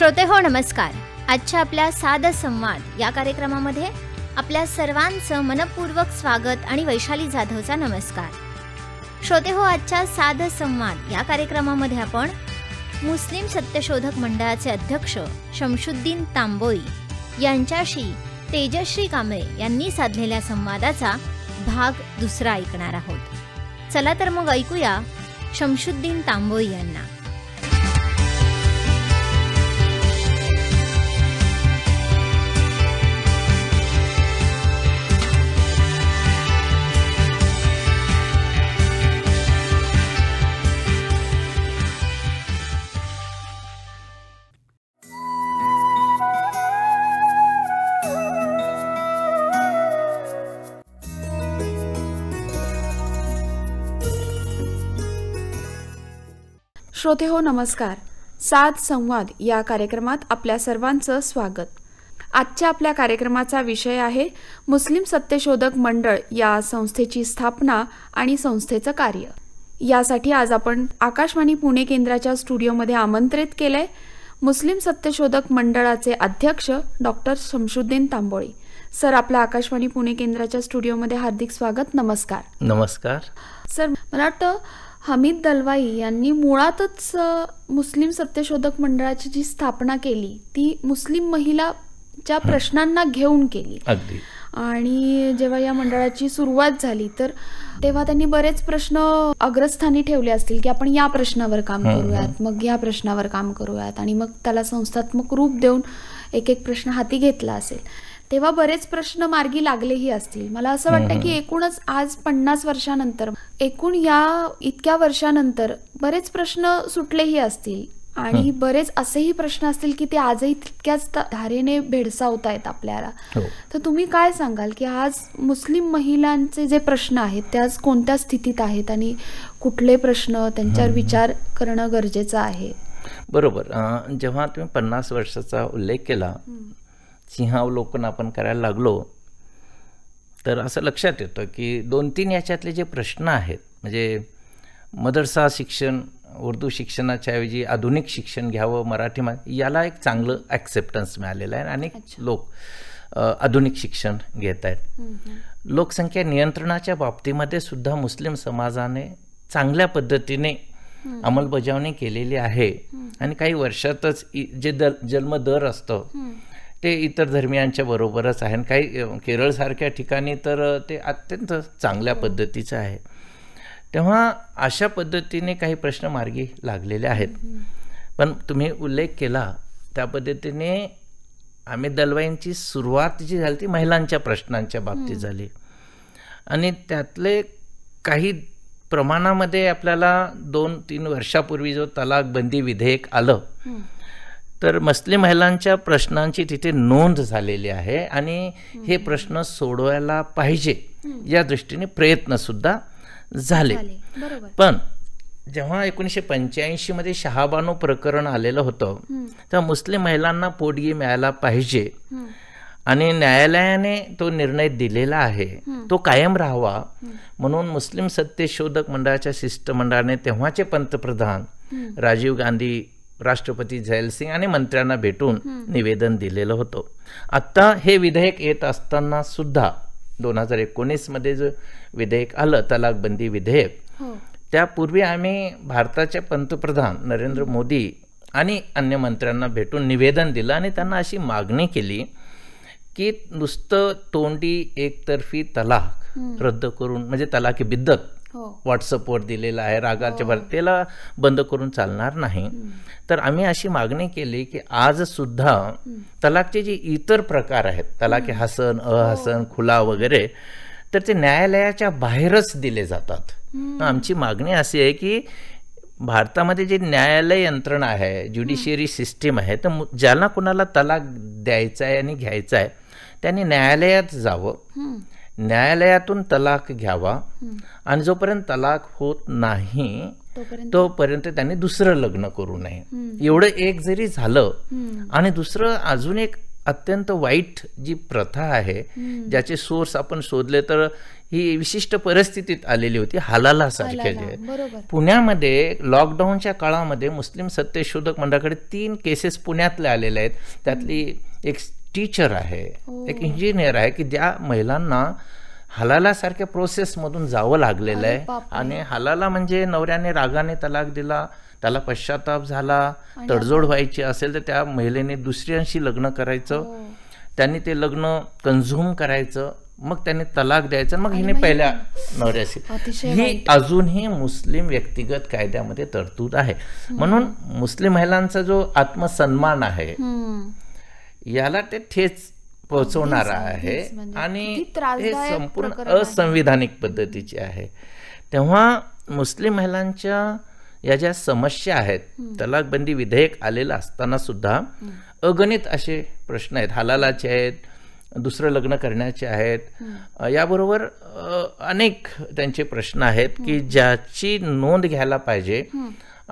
श्रोते हो नमस्कार आजच्या आपल्या साध संवाद या कार्यक्रमामध्ये आपल्या सर्वांचं मनपूर्वक स्वागत आणि वैशाली जाधवचा नमस्कार श्रोते हो आजच्या साध संवाद या कार्यक्रमामध्ये आपण मुस्लिम सत्यशोधक मंडळाचे अध्यक्ष शमशुद्दीन तांबोई यांच्याशी तेजश्री कांबळे यांनी साधलेल्या संवादाचा भाग दुसरा ऐकणार आहोत चला तर मग ऐकूया शमशुद्दीन तांबोई यांना श्रोते हो नमस्कार सात संवाद या कार्यक्रमात आपल्या सर्वांचं स्वागत आजच्या आपल्या कार्यक्रमाचा विषय आहे मुस्लिम सत्यशोधक मंडळ या संस्थेची स्थापना आणि संस्थेचं कार्य यासाठी आज आपण आकाशवाणी पुणे केंद्राच्या स्टुडिओमध्ये आमंत्रित केलंय मुस्लिम सत्यशोधक मंडळाचे अध्यक्ष डॉक्टर शमशुद्दीन तांबोळी सर आपलं आकाशवाणी पुणे केंद्राच्या स्टुडिओमध्ये हार्दिक स्वागत नमस्कार नमस्कार सर मला वाटतं हमीद दलवाई यांनी मुळातच मुस्लिम सत्यशोधक मंडळाची जी स्थापना केली ती मुस्लिम महिलाच्या प्रश्नांना घेऊन केली आणि जेव्हा या मंडळाची सुरुवात झाली तर तेव्हा त्यांनी बरेच प्रश्न अग्रस्थानी ठेवले असतील की आपण या प्रश्नावर काम करूयात मग या प्रश्नावर काम करूयात आणि मग त्याला संस्थात्मक रूप देऊन एक एक प्रश्न हाती घेतला असेल तेव्हा बरेच प्रश्न मार्गी लागलेही असतील मला असं वाटतं की एकूणच आज पन्नास वर्षानंतर एकूण या इतक्या वर्षानंतर बरेच प्रश्न सुटलेही असतील आणि बरेच असेही प्रश्न असतील की ते आजही तितक्याच धारेने भेडसावतायत आपल्याला हो. तर तुम्ही काय सांगाल की आज मुस्लिम महिलांचे जे प्रश्न आहेत ते आज कोणत्या स्थितीत आहेत आणि कुठले प्रश्न त्यांच्यावर विचार करणं गरजेचं आहे बरोबर जेव्हा तुम्ही पन्नास वर्षाचा उल्लेख केला सिंहावलोकन आपण करायला लागलो तर असं लक्षात येतं की दोन तीन याच्यातले जे प्रश्न आहेत म्हणजे मदरसा शिक्षण उर्दू शिक्षणाच्या ऐवजी आधुनिक शिक्षण घ्यावं मराठी मा याला एक चांगलं ॲक्सेप्टन्स मिळालेलं आहे आणि अनेक लोक आधुनिक शिक्षण घेत आहेत लोकसंख्या नियंत्रणाच्या बाबतीमध्ये सुद्धा मुस्लिम समाजाने चांगल्या पद्धतीने अंमलबजावणी केलेली आहे आणि काही वर्षातच जे दर जन्मदर असतं असतो ते इतर धर्मियांच्या बरोबरच आहे काही केरळसारख्या ठिकाणी तर ते अत्यंत चांगल्या हो. पद्धतीचं आहे तेव्हा अशा पद्धतीने काही प्रश्न मार्गी लागलेले आहेत पण तुम्ही उल्लेख केला त्या पद्धतीने आम्ही दलवाईंची सुरुवात जी झाली ती महिलांच्या प्रश्नांच्या बाबतीत झाली आणि त्यातले काही प्रमाणामध्ये आपल्याला दोन तीन वर्षापूर्वी जो तलाक बंदी विधेयक आलं तर मुस्लिम महिलांच्या प्रश्नांची तिथे नोंद झालेली आहे आणि हे प्रश्न सोडवायला पाहिजे या दृष्टीने प्रयत्नसुद्धा झाले पण जेव्हा एकोणीसशे पंच्याऐंशीमध्ये शहाबानो प्रकरण आलेलं होतं तेव्हा मुस्लिम महिलांना पोटगी मिळायला पाहिजे आणि न्यायालयाने तो निर्णय दिलेला आहे तो कायम राहावा म्हणून मुस्लिम सत्यशोधक मंडळाच्या शिष्टमंडळाने तेव्हाचे पंतप्रधान राजीव गांधी राष्ट्रपती झैलसिंग आणि मंत्र्यांना भेटून निवेदन दिलेलं होतं आत्ता हे विधेयक येत असताना सुद्धा दोन हजार एकोणीसमध्ये जे विधेयक आलं तलाकबंदी विधेयक हो. त्यापूर्वी आम्ही भारताचे पंतप्रधान नरेंद्र मोदी आणि अन्य मंत्र्यांना भेटून निवेदन दिलं आणि त्यांना अशी मागणी केली की नुसतं तोंडी एकतर्फी तलाक रद्द करून म्हणजे तलाकी बिद्दत व्हॉट्सअपवर हो. दिलेला आहे रागाच्या हो. भरतेला बंद करून चालणार नाही तर आम्ही अशी मागणी केली की आज सुद्धा तलाकचे जे इतर प्रकार आहेत तलाक हसन हो. अहसन खुला वगैरे तर ते न्यायालयाच्या बाहेरच दिले जातात आमची मागणी अशी आहे की भारतामध्ये जे न्यायालय यंत्रणा आहे ज्युडिशियरी सिस्टीम आहे तर ज्यांना कुणाला तलाक द्यायचा आहे आणि घ्यायचा आहे त्यांनी न्यायालयात जावं न्यायालयातून तलाक घ्यावा आणि जोपर्यंत तलाक होत नाही तोपर्यंत त्यांनी दुसरं लग्न करू नये एवढं एक जरी झालं आणि दुसरं अजून एक अत्यंत वाईट जी प्रथा आहे ज्याचे सोर्स आपण शोधले तर ही विशिष्ट परिस्थितीत आलेली होती हालाला सारख्या जे पुण्यामध्ये लॉकडाऊनच्या काळामध्ये मुस्लिम सत्यशोधक मंडळाकडे तीन केसेस पुण्यातल्या आलेले आहेत त्यातली एक टीचर आहे हो. एक इंजिनियर आहे की ज्या महिलांना प्रोसेस प्रोसेसमधून जावं लागलेलं आहे आणि हलाला म्हणजे नवऱ्याने रागाने तलाक दिला त्याला पश्चाताप झाला तडजोड व्हायची असेल तर त्या महिलेने दुसऱ्यांशी लग्न करायचं हो. त्यांनी ते लग्न कन्झ्युम करायचं मग त्यांनी तलाक द्यायचा मग हिने पहिल्या नवऱ्याशी ही अजूनही मुस्लिम व्यक्तिगत कायद्यामध्ये तरतूद आहे म्हणून मुस्लिम महिलांचा जो आत्मसन्मान आहे याला ते ठेच पोहोचवणार आहे म्हणजे आणि हे संपूर्ण असंविधानिक पद्धतीचे आहे तेव्हा मुस्लिम महिलांच्या या ज्या समस्या आहेत तलाक बंदी विधेयक आलेलं असताना सुद्धा अगणित असे प्रश्न आहेत हालालाचे आहेत दुसरं लग्न करण्याचे आहेत याबरोबर अनेक त्यांचे प्रश्न आहेत की ज्याची नोंद घ्यायला पाहिजे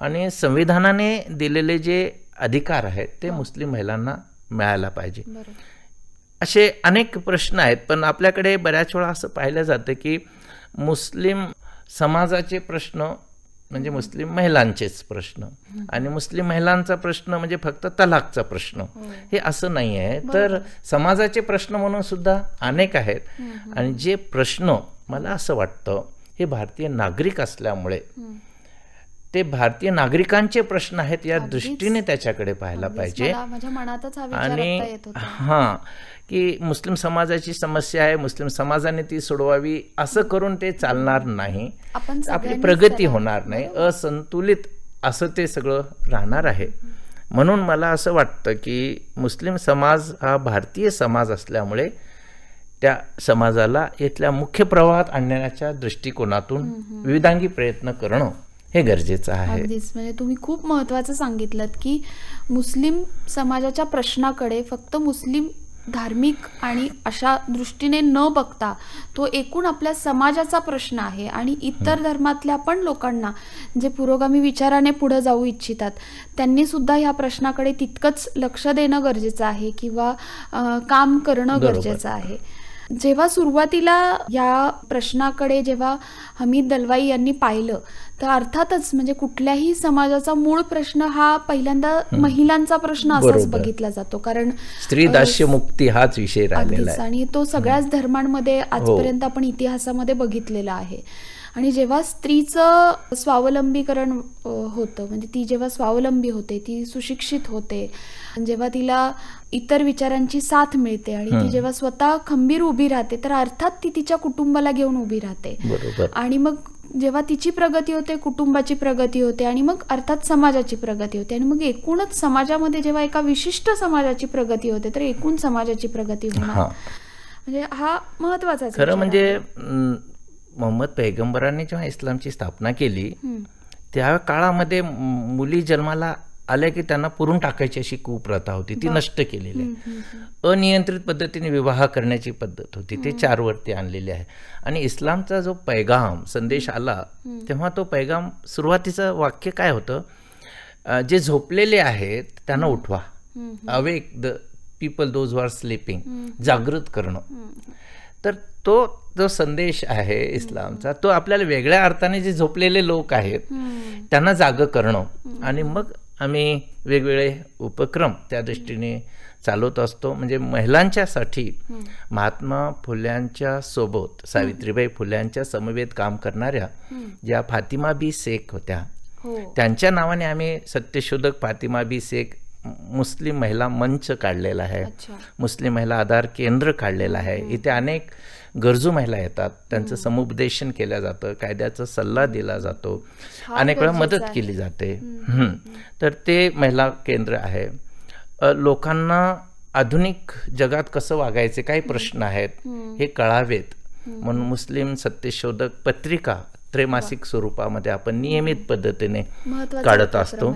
आणि संविधानाने दिलेले जे अधिकार आहेत ते हो. मुस्लिम महिलांना मिळायला पाहिजे असे अनेक प्रश्न आहेत पण आपल्याकडे बऱ्याच वेळा असं पाहिलं जातं की मुस्लिम समाजाचे प्रश्न म्हणजे मुस्लिम महिलांचेच प्रश्न आणि मुस्लिम महिलांचा प्रश्न म्हणजे फक्त तलाकचा प्रश्न हो. हे असं नाही आहे तर समाजाचे प्रश्न म्हणून सुद्धा अनेक आहेत आणि जे प्रश्न मला असं वाटतं हे भारतीय नागरिक असल्यामुळे ते भारतीय नागरिकांचे प्रश्न आहेत या दृष्टीने त्याच्याकडे पाहायला पाहिजे आणि हा की मुस्लिम समाजाची समस्या आहे मुस्लिम समाजाने ती सोडवावी असं करून ते चालणार नाही आपली प्रगती होणार नाही असंतुलित असं ते सगळं राहणार आहे म्हणून मला असं वाटतं की मुस्लिम समाज हा भारतीय समाज असल्यामुळे त्या समाजाला इथल्या मुख्य प्रवाहात आणण्याच्या दृष्टिकोनातून विविधांगी प्रयत्न करणं हे गरजेचं आहे म्हणजे तुम्ही खूप महत्वाचं सांगितलं की मुस्लिम समाजाच्या प्रश्नाकडे फक्त मुस्लिम धार्मिक आणि अशा दृष्टीने न बघता तो एकूण आपल्या समाजाचा प्रश्न आहे आणि इतर धर्मातल्या पण लोकांना जे पुरोगामी विचाराने पुढे जाऊ इच्छितात त्यांनी सुद्धा ह्या प्रश्नाकडे तितकंच लक्ष देणं गरजेचं आहे किंवा काम करणं गरजेचं आहे जेव्हा सुरुवातीला या प्रश्नाकडे जेव्हा हमीद दलवाई यांनी पाहिलं तर अर्थातच म्हणजे कुठल्याही समाजाचा मूळ प्रश्न हा पहिल्यांदा महिलांचा प्रश्न असाच बघितला जातो कारण स्त्री दास्य मुक्ती हाच विषय राहिलेला आणि तो सगळ्याच धर्मांमध्ये हो. आजपर्यंत आपण इतिहासामध्ये बघितलेला आहे आणि जेव्हा स्त्रीचं स्वावलंबीकरण होतं म्हणजे ती जेव्हा स्वावलंबी होते ती सुशिक्षित होते जेव्हा तिला इतर विचारांची साथ मिळते आणि ती जेव्हा स्वतः खंबीर उभी राहते तर अर्थात ती तिच्या कुटुंबाला घेऊन उभी राहते आणि मग जेव्हा तिची प्रगती होते कुटुंबाची प्रगती होते आणि मग अर्थात समाजाची प्रगती होते आणि मग एकूणच समाजामध्ये जेव्हा एका विशिष्ट समाजाची प्रगती होते तर एकूण समाजाची प्रगती होणार म्हणजे हा महत्वाचा खरं म्हणजे मोहम्मद पैगंबरांनी जेव्हा इस्लामची स्थापना केली त्या काळामध्ये मुली जन्माला आल्या की त्यांना पुरून टाकायची अशी कुप्रथा होती ती नष्ट केलेली आहे अनियंत्रित पद्धतीने विवाह करण्याची पद्धत होती ते वरती आणलेली आहे आणि इस्लामचा जो पैगाम संदेश आला तेव्हा तो पैगाम सुरुवातीचं वाक्य काय होतं जे झोपलेले आहेत त्यांना उठवा awake the people those are sleeping जागृत करणं तर तो जो संदेश आहे इस्लामचा तो आपल्याला वेगळ्या अर्थाने जे झोपलेले लोक आहेत त्यांना जाग करणं आणि मग आम्ही वेगवेगळे उपक्रम त्या दृष्टीने चालवत असतो म्हणजे महिलांच्यासाठी महात्मा फुल्यांच्या सोबत सावित्रीबाई फुल्यांच्या समवेत काम करणाऱ्या ज्या फातिमा बी शेख होत्या हो. त्यांच्या नावाने आम्ही सत्यशोधक फातिमा बी शेख मुस्लिम महिला मंच काढलेला आहे मुस्लिम महिला आधार केंद्र काढलेलं आहे इथे अनेक गरजू महिला येतात त्यांचं समुपदेशन केलं जातं कायद्याचा सल्ला दिला जातो अनेक वेळा मदत केली जाते तर ते महिला केंद्र आहे लोकांना आधुनिक जगात कसं वागायचे काही प्रश्न आहेत हे कळावेत म्हणून मुस्लिम सत्यशोधक पत्रिका त्रैमासिक स्वरूपामध्ये आपण नियमित पद्धतीने काढत असतो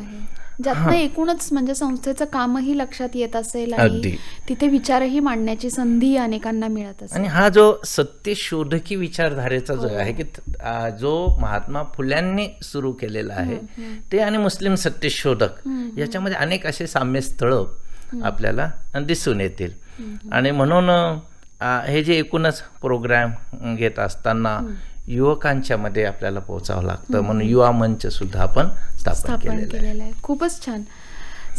ज्यातनं एकूणच म्हणजे संस्थेचं कामही लक्षात येत असेल आणि तिथे विचारही मांडण्याची संधी अनेकांना मिळत असेल आणि हा जो सत्यशोधकी विचारधारेचा जो हो. आहे की जो महात्मा फुल्यांनी सुरू केलेला आहे ते आणि मुस्लिम सत्यशोधक याच्यामध्ये अनेक असे साम्य स्थळ आपल्याला दिसून येतील आणि म्हणून हे जे एकूणच प्रोग्राम घेत असताना युवकांच्या मध्ये आपल्याला पोहोचावं लागतं म्हणून युवा मंच सुद्धा आपण स्थापन केलेला आहे खूपच छान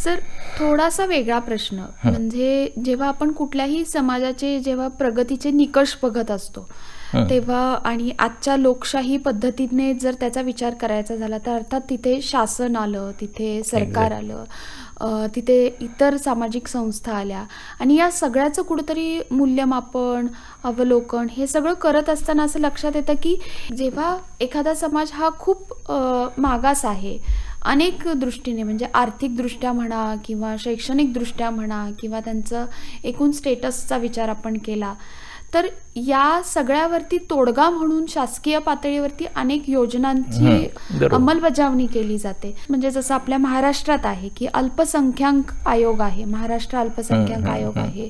सर थोडासा वेगळा प्रश्न म्हणजे जेव्हा आपण कुठल्याही समाजाचे जेव्हा प्रगतीचे निकष बघत असतो तेव्हा आणि आजच्या लोकशाही पद्धतीने जर त्याचा विचार करायचा झाला तर अर्थात तिथे शासन आलं तिथे सरकार आलं तिथे इतर सामाजिक संस्था आल्या आणि या सगळ्याचं कुठंतरी मूल्यमापन अवलोकन हे सगळं करत असताना असं लक्षात येतं की जेव्हा एखादा समाज हा खूप मागास आहे अनेक दृष्टीने म्हणजे आर्थिकदृष्ट्या म्हणा किंवा शैक्षणिकदृष्ट्या म्हणा किंवा त्यांचं एकूण स्टेटसचा विचार आपण केला तर या सगळ्यावरती तोडगा म्हणून शासकीय पातळीवरती अनेक योजनांची अंमलबजावणी केली जाते म्हणजे जसं आपल्या महाराष्ट्रात आहे की अल्पसंख्याक आयोग आहे महाराष्ट्र अल्पसंख्याक आयोग आहे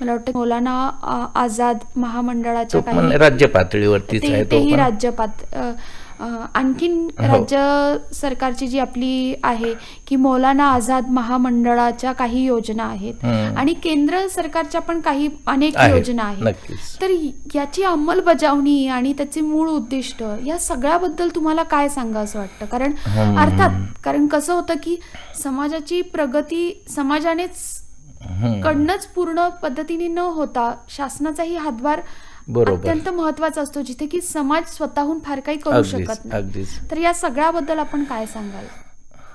मला वाटतं मौलाना आझाद महामंडळाच्या काही राज्य पातळीवरती तेही राज्य पात आणखीन हो. राज्य सरकारची जी आपली आहे की मौलाना आझाद महामंडळाच्या काही योजना आहेत आणि केंद्र सरकारच्या पण काही अनेक योजना आहेत तर याची अंमलबजावणी आणि त्याचे मूळ उद्दिष्ट या सगळ्याबद्दल तुम्हाला काय सांगा असं वाटतं कारण अर्थात कारण कसं होतं की समाजाची प्रगती समाजानेच कडनच पूर्ण पद्धतीने न होता शासनाचाही हातभार अत्यंत महत्वाचा असतो जिथे की समाज स्वतःहून फार काही करू शकत नाही तर या सगळ्याबद्दल आपण काय सांगाल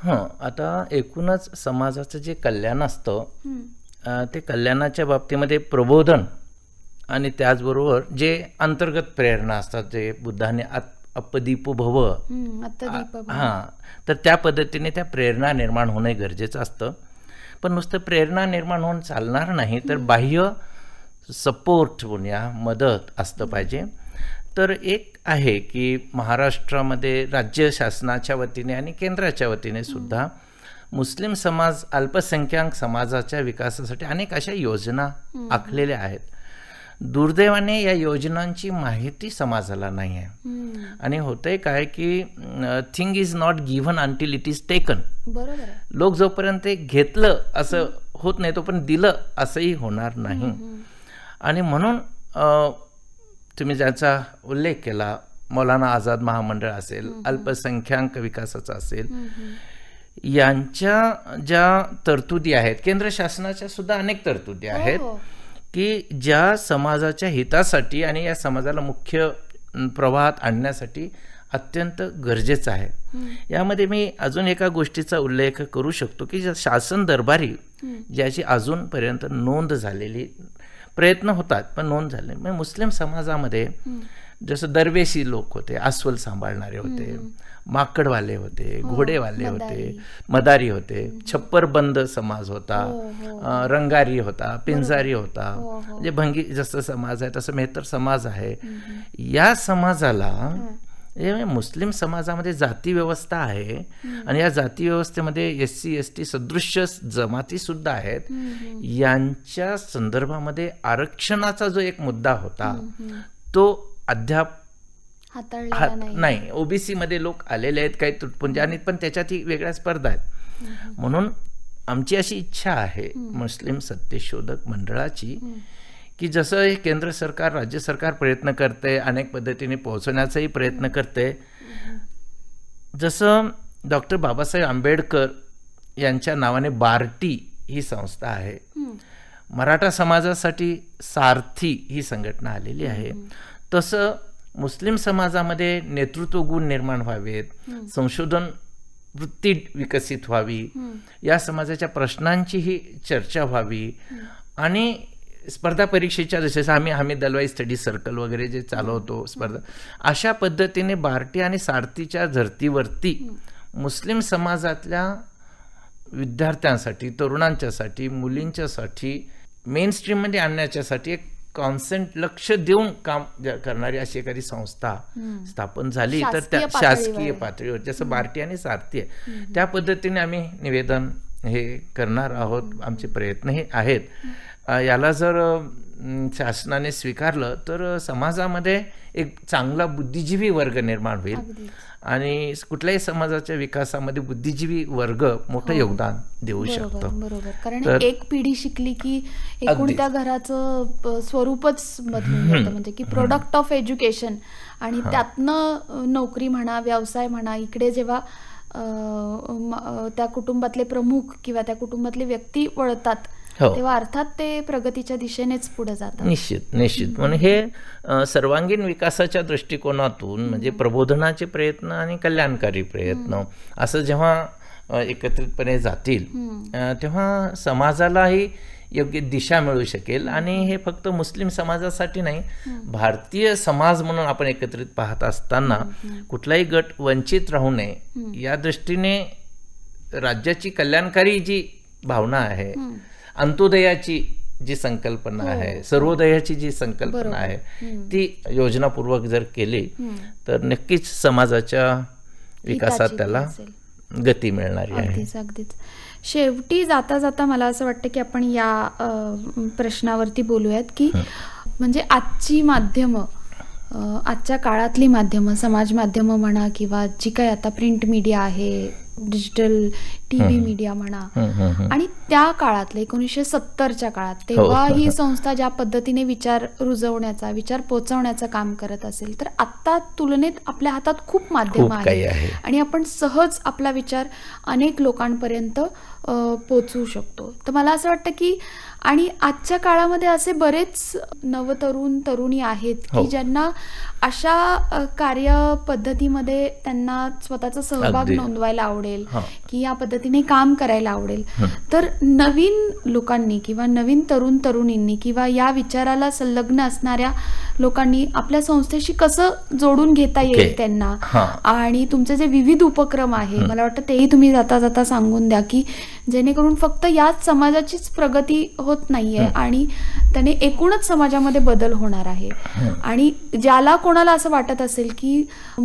हा आता एकूणच समाजाचं जे कल्याण असतं ते कल्याणाच्या बाबतीमध्ये प्रबोधन आणि त्याचबरोबर जे अंतर्गत प्रेरणा असतात जे बुद्धाने अपदीप भव हा तर त्या पद्धतीने त्या प्रेरणा निर्माण होणं गरजेचं असतं पण नुसतं प्रेरणा निर्माण होऊन चालणार नाही तर बाह्य सपोर्ट म्हणूया मदत असतं पाहिजे तर एक आहे की महाराष्ट्रामध्ये राज्य शासनाच्या वतीने आणि केंद्राच्या वतीने सुद्धा मुस्लिम समाज अल्पसंख्याक समाजाच्या विकासासाठी अनेक अशा योजना आखलेल्या आहेत दुर्दैवाने या योजनांची माहिती समाजाला नाही आहे आणि होतंय काय की thing is not given until it is taken लोक जोपर्यंत घेतलं असं होत नाही तो पण दिलं असंही होणार नाही आणि म्हणून तुम्ही ज्याचा उल्लेख केला मौलाना आझाद महामंडळ असेल अल्पसंख्याक विकासाचा असेल यांच्या ज्या तरतुदी आहेत केंद्र शासनाच्या सुद्धा अनेक तरतुदी हो. आहेत की ज्या समाजाच्या हितासाठी आणि या समाजाला मुख्य प्रवाहात आणण्यासाठी अत्यंत गरजेचं आहे यामध्ये मी अजून एका गोष्टीचा उल्लेख करू शकतो की शासन दरबारी ज्याची अजूनपर्यंत नोंद झालेली प्रयत्न होतात पण नोंद झाले मग मुस्लिम समाजामध्ये जसं दरवेशी लोक होते अस्वल सांभाळणारे होते माकडवाले होते हो, घोडेवाले होते मदारी होते छप्परबंद समाज होता हो, हो. रंगारी होता पिंजारी होता म्हणजे भंगी जसं समाज आहे तसं मेहतर समाज आहे या समाजाला म्हणजे म्हणजे मुस्लिम समाजामध्ये जाती व्यवस्था आहे आणि या जाती व्यवस्थेमध्ये एस सी एस टी सदृश्य सुद्धा आहेत यांच्या संदर्भामध्ये आरक्षणाचा जो एक मुद्दा होता तो अद्याप नाही ओबीसी मध्ये लोक आलेले आहेत काही तुटपुंजे आणि पण त्याच्यातही वेगळ्या स्पर्धा आहेत म्हणून आमची अशी इच्छा आहे मुस्लिम सत्यशोधक मंडळाची की जसं हे केंद्र सरकार राज्य सरकार प्रयत्न करते अनेक पद्धतीने पोहोचवण्याचाही प्रयत्न करते जसं डॉक्टर बाबासाहेब आंबेडकर यांच्या नावाने बार्टी ही संस्था आहे मराठा समाजासाठी सारथी ही संघटना आलेली आहे तसं मुस्लिम समाजामध्ये नेतृत्व गुण निर्माण व्हावेत संशोधन वृत्ती विकसित व्हावी या समाजाच्या प्रश्नांचीही चर्चा व्हावी आणि स्पर्धा परीक्षेच्या जसे आम्ही आम्ही दलवाई स्टडी सर्कल वगैरे जे चालवतो स्पर्धा अशा पद्धतीने बार्टी आणि सारथीच्या धर्तीवरती मुस्लिम समाजातल्या विद्यार्थ्यांसाठी तरुणांच्यासाठी मुलींच्यासाठी मेन स्ट्रीममध्ये आणण्याच्यासाठी एक कॉन्सेंट लक्ष देऊन काम करणारी अशी एखादी संस्था स्थापन झाली तर त्या शासकीय पातळीवर जसं बार्टी आणि सारथी आहे त्या पद्धतीने आम्ही निवेदन हे करणार आहोत आमचे प्रयत्न हे आहेत याला जर शासनाने स्वीकारलं तर समाजामध्ये एक चांगला बुद्धिजीवी वर्ग निर्माण होईल आणि कुठल्याही समाजाच्या विकासामध्ये बुद्धिजीवी वर्ग मोठं हो. योगदान देऊ शकतो बरोबर कारण एक पिढी शिकली की एकूण त्या घराचं स्वरूपच बदल म्हणजे की प्रोडक्ट ऑफ एज्युकेशन आणि त्यातनं नोकरी म्हणा व्यवसाय म्हणा इकडे जेव्हा त्या कुटुंबातले प्रमुख किंवा त्या कुटुंबातले व्यक्ती वळतात हो. तेव्हा अर्थात ते प्रगतीच्या दिशेनेच पुढे जातात निश्चित निश्चित म्हणून हे सर्वांगीण विकासाच्या दृष्टिकोनातून म्हणजे प्रबोधनाचे प्रयत्न आणि कल्याणकारी प्रयत्न असं जेव्हा एकत्रितपणे जातील तेव्हा समाजालाही योग्य दिशा मिळू शकेल आणि हे फक्त मुस्लिम समाजासाठी नाही भारतीय समाज म्हणून आपण एकत्रित पाहत असताना कुठलाही गट वंचित राहू नये या दृष्टीने राज्याची कल्याणकारी जी भावना आहे अंत्योदयाची जी संकल्पना हो. आहे सर्वोदयाची जी संकल्पना आहे ती योजनापूर्वक जर केली तर नक्कीच समाजाच्या विकासात त्याला गती मिळणार अगदीच अगदीच शेवटी जाता जाता मला असं वाटतं की आपण या प्रश्नावरती बोलूयात की म्हणजे आजची माध्यमं आजच्या काळातली माध्यमं समाज माध्यमं म्हणा किंवा जी काही आता प्रिंट मीडिया आहे डिजिटल टी व्ही मीडिया म्हणा आणि त्या काळातले एकोणीसशे सत्तरच्या काळात तेव्हा हो, हो. ही संस्था ज्या पद्धतीने विचार रुजवण्याचा विचार पोचवण्याचं काम करत असेल तर आत्ता तुलनेत आपल्या हातात खूप माध्यम आहे आणि आपण सहज आपला विचार अनेक लोकांपर्यंत पोचवू शकतो तर मला असं वाटतं की आणि आजच्या काळामध्ये असे बरेच नवतरुण तरुणी आहेत की हो. ज्यांना अशा कार्यपद्धतीमध्ये त्यांना स्वतःचा सहभाग नोंदवायला आवडेल की या पद्धतीने काम करायला आवडेल तर नवीन लोकांनी किंवा नवीन तरुण तरुणींनी किंवा या विचाराला संलग्न असणाऱ्या लोकांनी आपल्या संस्थेशी कसं जोडून घेता येईल त्यांना आणि तुमचे जे विविध उपक्रम आहे मला वाटतं तेही तुम्ही जाता जाता सांगून द्या की जेणेकरून फक्त याच समाजाचीच प्रगती होत नाहीये आणि त्याने एकूणच समाजामध्ये बदल होणार आहे आणि ज्याला कोणाला असं वाटत असेल की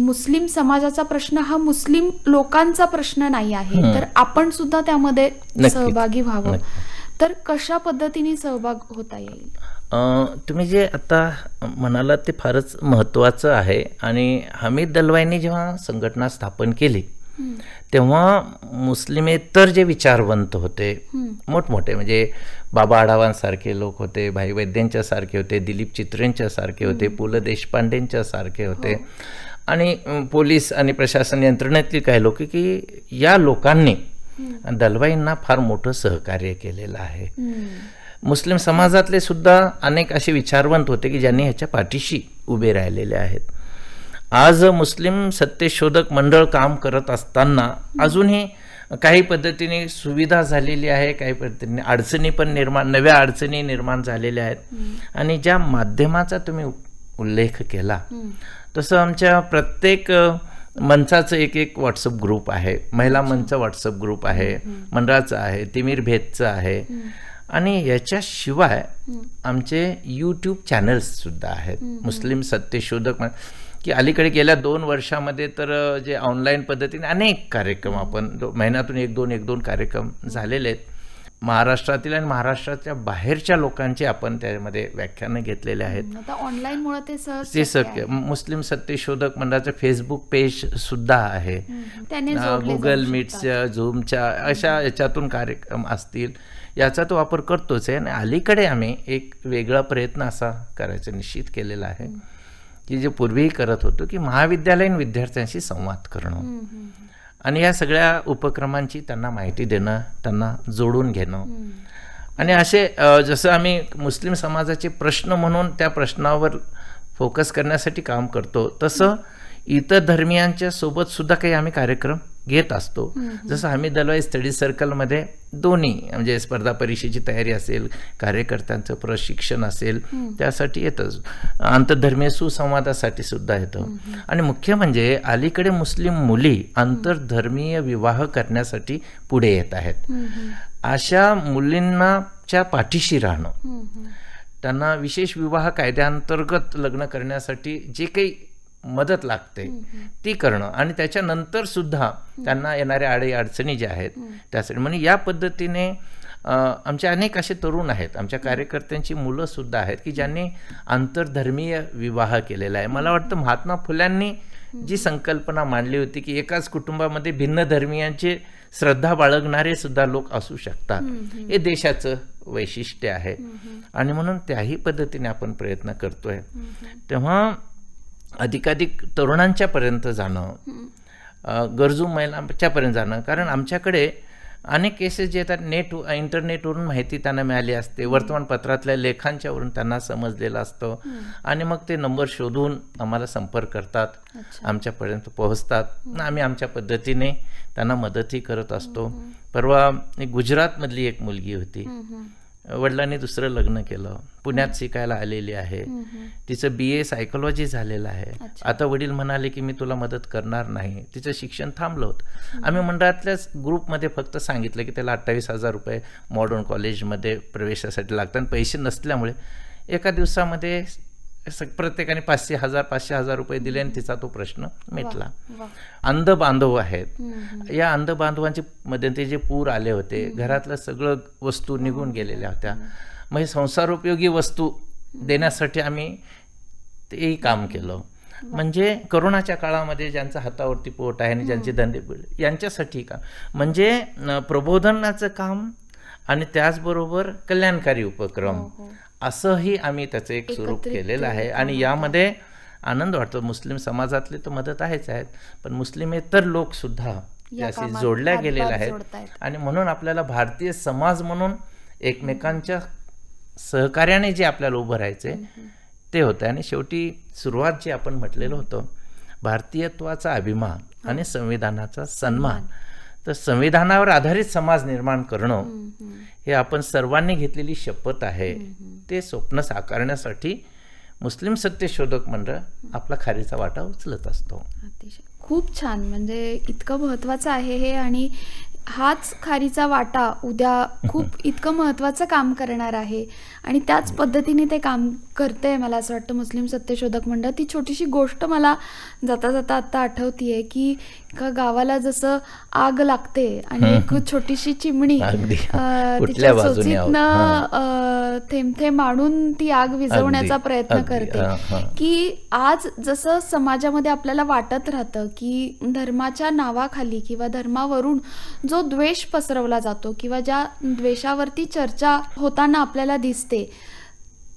मुस्लिम समाजाचा प्रश्न हा मुस्लिम लोकांचा प्रश्न नाही आहे तर आपण सुद्धा त्यामध्ये सहभागी व्हावं तर कशा पद्धतीने सहभाग होता येईल तुम्ही जे आता म्हणाला ते फारच महत्वाचं आहे आणि हमीद दलवाईंनी जेव्हा संघटना स्थापन केली तेव्हा मुस्लिमेतर जे विचारवंत होते मोठमोठे म्हणजे बाबा आढावांसारखे लोक होते भाई वैद्यांच्यासारखे होते दिलीप चित्रेंच्यासारखे होते पु ल देशपांडेंच्यासारखे होते हो. आणि पोलीस आणि प्रशासन यंत्रणेतली काही लोक की या लोकांनी दलवाईंना फार मोठं सहकार्य केलेलं आहे मुस्लिम समाजातले सुद्धा अनेक असे विचारवंत होते की ज्यांनी ह्याच्या पाठीशी उभे राहिलेले आहेत आज मुस्लिम सत्यशोधक मंडळ काम करत असताना अजूनही काही पद्धतीने सुविधा झालेली आहे काही पद्धतीने अडचणी पण निर्माण नव्या अडचणी निर्माण झालेल्या आहेत आणि ज्या माध्यमाचा तुम्ही उल्लेख केला तसं आमच्या प्रत्येक मंचाचं एक एक व्हॉट्सअप ग्रुप आहे महिला मंच व्हॉट्सअप ग्रुप आहे मंडळाचं आहे तिमीर भेदचं आहे आणि याच्याशिवाय आमचे यूट्यूब चॅनल्ससुद्धा आहेत मुस्लिम सत्यशोधक की अलीकडे गेल्या दोन वर्षामध्ये तर जे ऑनलाईन पद्धतीने अनेक कार्यक्रम आपण महिन्यातून एक दोन एक दोन कार्यक्रम झालेले आहेत महाराष्ट्रातील आणि महाराष्ट्राच्या बाहेरच्या लोकांचे आपण त्यामध्ये व्याख्यानं घेतलेले आहेत ऑनलाईनमुळे ते सत्य मुस्लिम सत्यशोधक मंडळाचं फेसबुक पेज सुद्धा आहे गुगल मीटच्या झूमच्या अशा याच्यातून कार्यक्रम असतील याचा तो वापर करतोच आहे आणि अलीकडे आम्ही एक वेगळा प्रयत्न असा करायचा निश्चित केलेला आहे की जे पूर्वीही करत होतो की महाविद्यालयीन विद्यार्थ्यांशी संवाद करणं आणि या सगळ्या उपक्रमांची त्यांना माहिती देणं त्यांना जोडून घेणं आणि असे जसं आम्ही मुस्लिम समाजाचे प्रश्न म्हणून त्या प्रश्नावर फोकस करण्यासाठी काम करतो तसं इतर धर्मियांच्या सोबत सुद्धा काही आम्ही कार्यक्रम घेत असतो जसं आम्ही दलवाई स्टडी सर्कलमध्ये दोन्ही म्हणजे स्पर्धा परीक्षेची तयारी असेल कार्यकर्त्यांचं प्रशिक्षण असेल त्यासाठी येतच आंतरधर्मीय सुसंवादासाठी सुद्धा येतं आणि मुख्य म्हणजे अलीकडे मुस्लिम मुली आंतरधर्मीय विवाह करण्यासाठी पुढे येत आहेत अशा मुलींनाच्या पाठीशी राहणं त्यांना विशेष विवाह कायद्याअंतर्गत लग्न करण्यासाठी जे काही मदत लागते ती करणं आणि त्याच्यानंतर सुद्धा त्यांना येणाऱ्या आडे अडचणी ज्या आहेत त्यासाठी म्हणजे या पद्धतीने आमचे अनेक असे तरुण आहेत आमच्या कार्यकर्त्यांची मुलंसुद्धा आहेत की ज्यांनी आंतरधर्मीय विवाह केलेला आहे मला वाटतं महात्मा फुल्यांनी जी संकल्पना मांडली होती की एकाच कुटुंबामध्ये भिन्न धर्मियांचे श्रद्धा बाळगणारे सुद्धा लोक असू शकतात हे देशाचं वैशिष्ट्य आहे आणि म्हणून त्याही पद्धतीने आपण प्रयत्न करतोय तेव्हा अधिकाधिक तरुणांच्यापर्यंत जाणं गरजू महिलांच्या पर्यंत जाणं कारण आमच्याकडे अनेक केसेस जे येतात नेट इंटरनेटवरून माहिती त्यांना मिळाली असते वर्तमानपत्रातल्या लेखांच्यावरून त्यांना समजलेलं असतं आणि मग ते नंबर शोधून आम्हाला संपर्क करतात आमच्यापर्यंत पोहोचतात आम्ही आमच्या पद्धतीने त्यांना मदतही करत असतो परवा गुजरातमधली एक मुलगी होती वडिलांनी दुसरं लग्न केलं पुण्यात शिकायला आलेली आहे तिचं बी ए सायकोलॉजी झालेलं आहे आता वडील म्हणाले की मी तुला मदत करणार नाही तिचं शिक्षण थांबलं होतं आम्ही मंडळातल्याच ग्रुपमध्ये फक्त सांगितलं की त्याला अठ्ठावीस हजार रुपये मॉडर्न कॉलेजमध्ये प्रवेशासाठी लागतात पैसे नसल्यामुळे एका दिवसामध्ये प्रत्येकाने पाचशे हजार पाचशे हजार रुपये दिले आणि तिचा तो प्रश्न मिटला अंध बांधव आहेत या अंध बांधवांचे मध्ये ते जे पूर आले होते घरातल्या सगळं वस्तू निघून हो, गेलेल्या हो, होत्या हो. मग हे संसारोपयोगी वस्तू देण्यासाठी आम्ही तेही काम केलं म्हणजे करोनाच्या काळामध्ये ज्यांचा हातावरती पोट आहे आणि ज्यांचे धंदे यांच्यासाठी काम म्हणजे प्रबोधनाचं काम आणि त्याचबरोबर कल्याणकारी उपक्रम असंही आम्ही त्याचं एक स्वरूप केलेलं आहे आणि हो, हो. यामध्ये आनंद वाटतो मुस्लिम समाजातले तर मदत आहेच आहेत पण मुस्लिम मुस्लिमेतर लोकसुद्धा याशी जोडल्या गेलेल्या आहेत आणि म्हणून आपल्याला भारतीय समाज म्हणून एकमेकांच्या सहकार्याने जे आपल्याला उभं राहायचे ते होतं आणि शेवटी सुरुवात जे आपण म्हटलेलं होतं भारतीयत्वाचा अभिमान हो. आणि संविधानाचा सन्मान तर संविधानावर आधारित समाज निर्माण करणं हे आपण सर्वांनी घेतलेली शपथ आहे ते स्वप्न साकारण्यासाठी मुस्लिम सत्यशोधक मंडळ आपला खारीचा वाटा उचलत असतो खूप छान म्हणजे इतकं महत्वाचं आहे हे आणि हाच खारीचा वाटा उद्या खूप इतकं महत्वाचं काम करणार आहे आणि त्याच पद्धतीने ते काम करते मला असं वाटतं मुस्लिम सत्यशोधक मंडळ ती छोटीशी गोष्ट मला जाता जाता आत्ता आठवतीये की का गावाला जसं आग लागते आणि एक छोटीशी चिमणी थेंब थेंब आणून ती आग विझवण्याचा प्रयत्न करते की आज जसं समाजामध्ये आपल्याला वाटत राहतं की धर्माच्या नावाखाली किंवा धर्मावरून जो द्वेष पसरवला जातो किंवा ज्या द्वेषावरती चर्चा होताना आपल्याला दिसते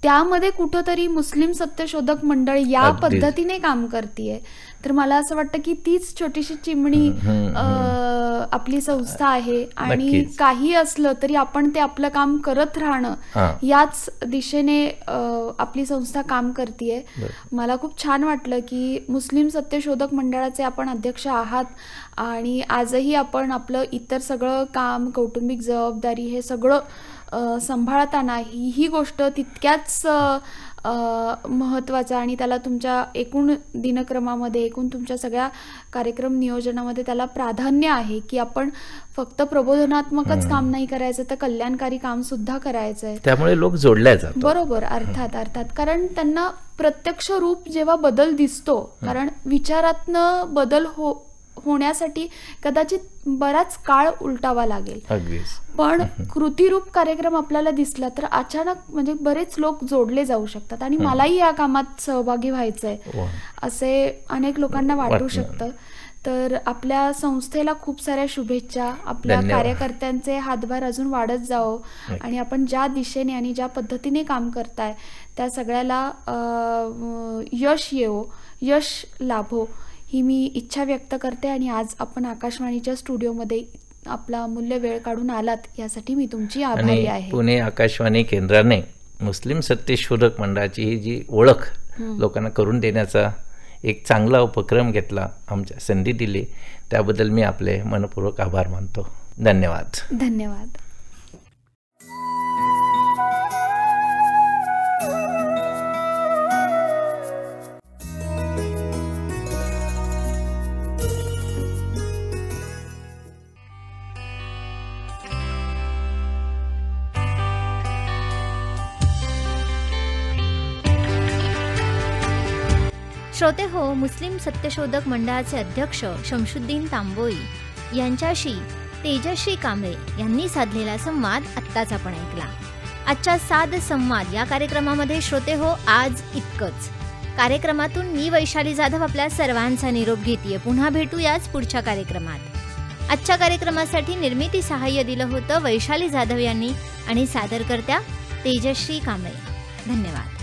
त्यामध्ये कुठंतरी मुस्लिम सत्यशोधक मंडळ या पद्धतीने काम करते तर मला असं वाटतं की तीच छोटीशी चिमणी आपली संस्था आहे आणि काही असलं तरी आपण ते आपलं काम करत राहणं याच दिशेने आपली संस्था काम करते मला खूप छान वाटलं की मुस्लिम सत्यशोधक मंडळाचे आपण अध्यक्ष आहात आणि आजही आपण आपलं इतर सगळं काम कौटुंबिक जबाबदारी हे सगळं सांभाळताना ही ही गोष्ट तितक्याच महत्त्वाचा आणि त्याला तुमच्या एकूण दिनक्रमामध्ये एकूण तुमच्या सगळ्या कार्यक्रम नियोजनामध्ये त्याला प्राधान्य आहे की आपण फक्त प्रबोधनात्मकच काम नाही करायचं तर कल्याणकारी काम सुद्धा करायचं आहे त्यामुळे लोक जोडल्या जातात बरोबर अर्थात अर्थात कारण त्यांना प्रत्यक्ष रूप जेव्हा बदल दिसतो कारण विचारातनं बदल हो होण्यासाठी कदाचित बराच काळ उलटावा लागेल पण कृतीरूप कार्यक्रम आपल्याला दिसला तर अचानक म्हणजे बरेच लोक जोडले जाऊ शकतात आणि मलाही या कामात सहभागी व्हायचंय हो. असे अनेक लोकांना वाटू शकतं तर आपल्या संस्थेला खूप साऱ्या शुभेच्छा आपल्या कार्यकर्त्यांचे हातभार अजून वाढत जावो आणि आपण ज्या दिशेने आणि ज्या पद्धतीने काम करताय त्या सगळ्याला यश येवो यश लाभो ही मी इच्छा व्यक्त करते आणि आज आपण आकाशवाणीच्या स्टुडिओमध्ये आपला मूल्य वेळ काढून आलात यासाठी मी तुमची आभारी आहे पुणे आकाशवाणी केंद्राने मुस्लिम सत्यशोधक मंडळाची ही जी ओळख लोकांना करून देण्याचा एक चांगला उपक्रम घेतला आमच्या संधी दिली त्याबद्दल मी आपले मनपूर्वक आभार मानतो धन्यवाद धन्यवाद श्रोते हो मुस्लिम सत्यशोधक मंडळाचे अध्यक्ष शमशुद्दीन तांबोई यांच्याशी तेजश्री कांबळे यांनी साधलेला संवाद आत्ताच आपण ऐकला आजच्या साध संवाद या कार्यक्रमामध्ये श्रोते हो आज इतकंच कार्यक्रमातून मी वैशाली जाधव आपल्या सर्वांचा निरोप घेते पुन्हा भेटूयाच पुढच्या कार्यक्रमात आजच्या कार्यक्रमासाठी निर्मिती सहाय्य दिलं होतं वैशाली जाधव यांनी आणि सादरकर्त्या तेजश्री कांबळे धन्यवाद